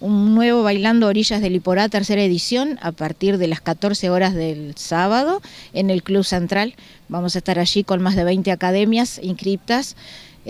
Un nuevo Bailando Orillas de Liporá, tercera edición, a partir de las 14 horas del sábado en el Club Central. Vamos a estar allí con más de 20 academias inscriptas.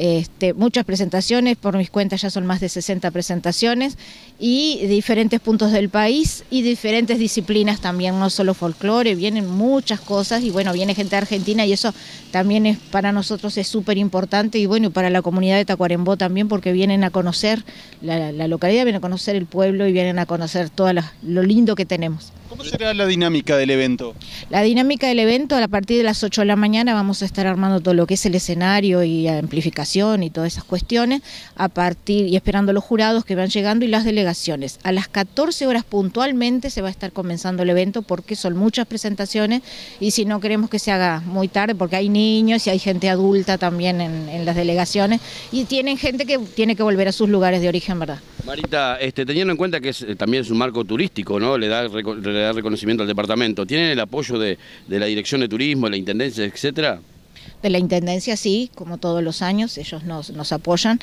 Este, muchas presentaciones, por mis cuentas ya son más de 60 presentaciones, y diferentes puntos del país y diferentes disciplinas también, no solo folclore, vienen muchas cosas y bueno, viene gente de Argentina y eso también es para nosotros es súper importante y bueno, para la comunidad de Tacuarembó también porque vienen a conocer la, la localidad, vienen a conocer el pueblo y vienen a conocer todo lo lindo que tenemos. ¿Cómo será la dinámica del evento? La dinámica del evento a partir de las 8 de la mañana vamos a estar armando todo lo que es el escenario y amplificación y todas esas cuestiones, a partir y esperando los jurados que van llegando y las delegaciones. A las 14 horas puntualmente se va a estar comenzando el evento porque son muchas presentaciones y si no queremos que se haga muy tarde porque hay niños y hay gente adulta también en, las delegaciones y tienen gente que tiene que volver a sus lugares de origen, ¿verdad? Marita, este, teniendo en cuenta que es, eh, también es un marco turístico, ¿no? Le da, le reconocimiento al departamento. ¿Tienen el apoyo de, de la Dirección de Turismo, la Intendencia, etcétera? de la Intendencia, sí, como todos los años, ellos nos, nos apoyan.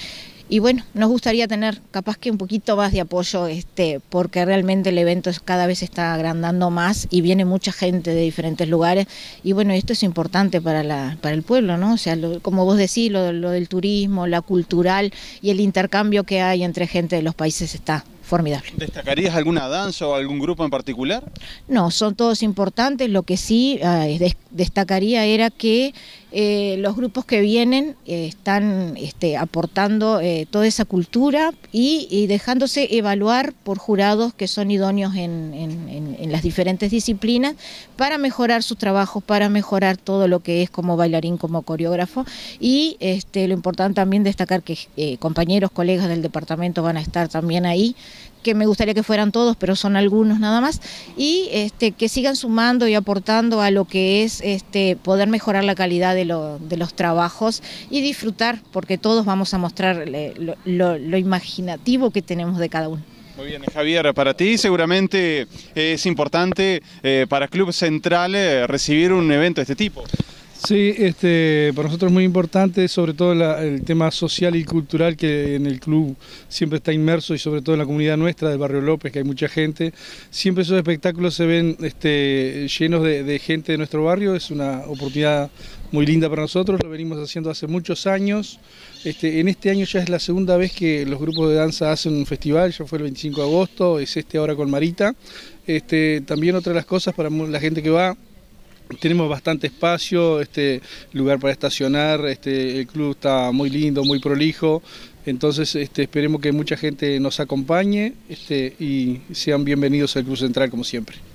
Y bueno, nos gustaría tener capaz que un poquito más de apoyo, este, porque realmente el evento cada vez está agrandando más y viene mucha gente de diferentes lugares. Y bueno, esto es importante para, la, para el pueblo, ¿no? O sea, como vos decís, lo, lo del turismo, la cultural y el intercambio que hay entre gente de los países está formidable. ¿Destacarías alguna danza o algún grupo en particular? No, son todos importantes. Lo que sí ah, destacaría era que eh, los grupos que vienen eh, están este, aportando eh, toda esa cultura y, dejándose evaluar por jurados que son idóneos en, las diferentes disciplinas para mejorar sus trabajos, para mejorar todo lo que es como bailarín, como coreógrafo. Y este, lo importante también destacar que compañeros, colegas del departamento van a estar también ahí que me gustaría que fueran todos, pero son algunos nada más, y este, que sigan sumando y aportando a lo que es este, poder mejorar la calidad de, de los trabajos y disfrutar, porque todos vamos a mostrar eh, lo, imaginativo que tenemos de cada uno. Muy bien, Javier, para ti seguramente es importante eh, para Club Central eh, recibir un evento de este tipo. Sí, este, para nosotros es muy importante, sobre todo el tema social y cultural que en el club siempre está inmerso y sobre todo en la comunidad nuestra del Barrio López, que hay mucha gente. Siempre esos espectáculos se ven este, llenos de, de gente de nuestro barrio, es una oportunidad muy linda para nosotros, lo venimos haciendo hace muchos años. Este, en este año ya es la segunda vez que los grupos de danza hacen un festival, ya fue el 25 de agosto, es este ahora con Marita. Este, también otra de las cosas para la gente que va tenemos bastante espacio, este lugar para estacionar, este, el club está muy lindo, muy prolijo, entonces este, esperemos que mucha gente nos acompañe este, y sean bienvenidos al Club Central como siempre.